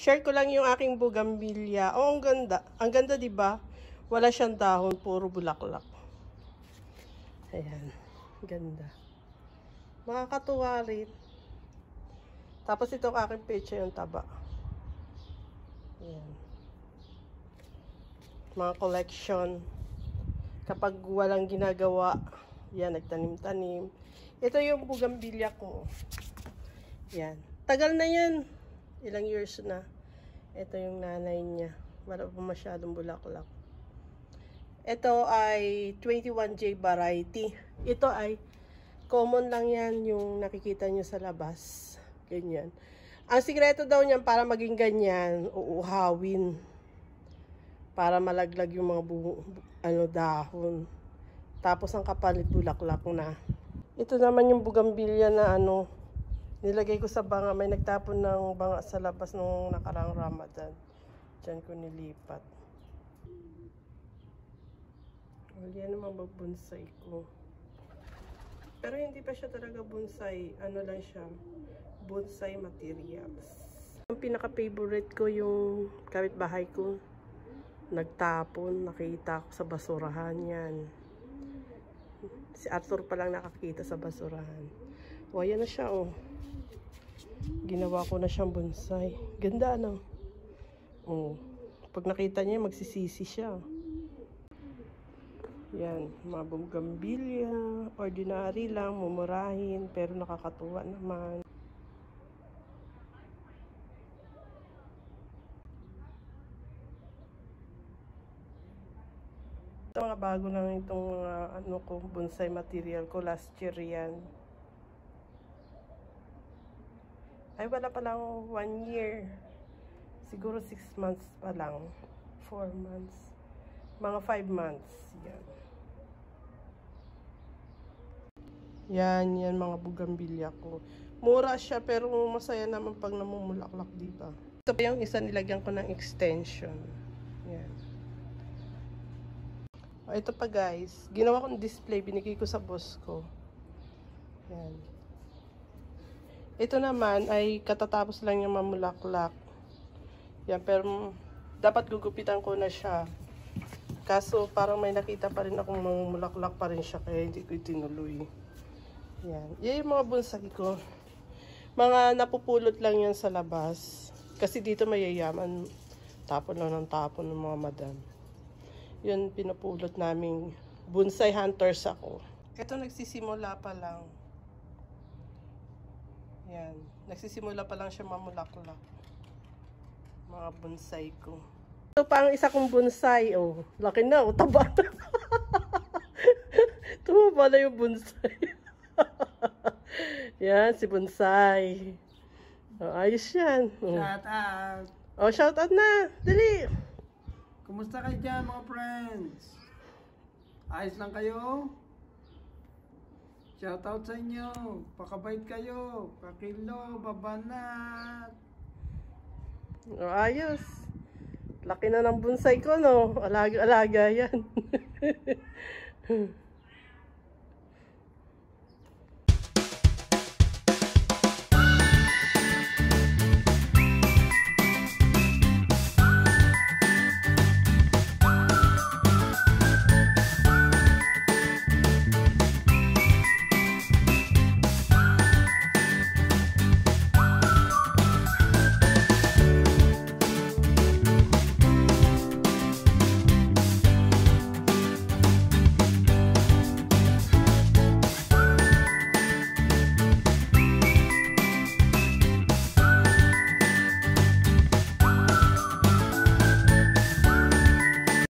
Share ko lang yung aking bugambilya. oh, ang ganda. Ang ganda, 'di ba? Wala siyang dahon, puro bulaklak. Ayan, ganda. Makakatuwa rin. Tapos itong aking pecha yung taba. Ayan. Mga collection. Kapag walang ginagawa, yan, nagtanim-tanim. Ito yung bugambilya ko. Yan. Tagal na yan ilang years na. Ito yung nanay niya. Wala pa masyadong bulaklak. Ito ay 21J variety. Ito ay common lang yan yung nakikita nyo sa labas. Ganyan. Ang sikreto daw niyan para maging ganyan, uuhawin. Para malaglag yung mga bu ano, dahon. Tapos ang kapalit bulaklak na. Ito naman yung bugambilya na ano, Nilagay ko sa banga. May nagtapon ng banga sa labas nung nakarang Ramadan. Diyan ko nilipat. Well, yan naman bagbonsai ko. Pero hindi pa siya talaga bonsai. Ano lang siya? Bonsai materials. Ang pinaka-favorite ko yung kapitbahay ko. Nagtapon. Nakita ko sa basurahan yan. Si Arthur pa lang nakakita sa basurahan. O, ayan na siya, oh ginawa ko na siyang bonsai. Ganda ano? Oh. Pag nakita niya, magsisisi siya. Yan, mga bumgambilya, ordinary lang, mumurahin, pero nakakatuwa naman. Ito mga bago lang itong uh, ano ko, bonsai material ko, last year yan. Ay, wala pa lang one year. Siguro six months pa lang. Four months. Mga five months. Yan. Yan, yan mga bugambilya ko. Mura siya pero masaya naman pag namumulaklak, di Ito pa yung isa nilagyan ko ng extension. Yan. O, ito pa guys. Ginawa kong display. Binigay ko sa boss ko. Yan. Ito naman ay katatapos lang yung mamulaklak. Yan, pero dapat gugupitan ko na siya. Kaso parang may nakita pa rin akong mamulaklak pa rin siya kaya hindi ko itinuloy. Yan. Yan yung mga bonsai ko. Mga napupulot lang yan sa labas. Kasi dito mayayaman. Tapon lang ng tapon ng mga madam. Yun pinapulot naming bonsai hunters ako. Ito nagsisimula pa lang. Yan. Nagsisimula pa lang siya mamulaklak. Mga bonsai ko. Ito pa ang isa kong bonsai. Oh, laki na. Oh, taba na. Tumaba yung bonsai. yan, si bonsai. Oh, ayos yan. Oh. Shout out. Oh, shout out na. Dali. Kumusta kayo dyan mga friends? Ayos lang kayo? Shoutout sa inyo. Pakabait kayo. Kakilo, babanat. Oh, ayos. Laki na ng bonsai ko, no? Alaga-alaga yan.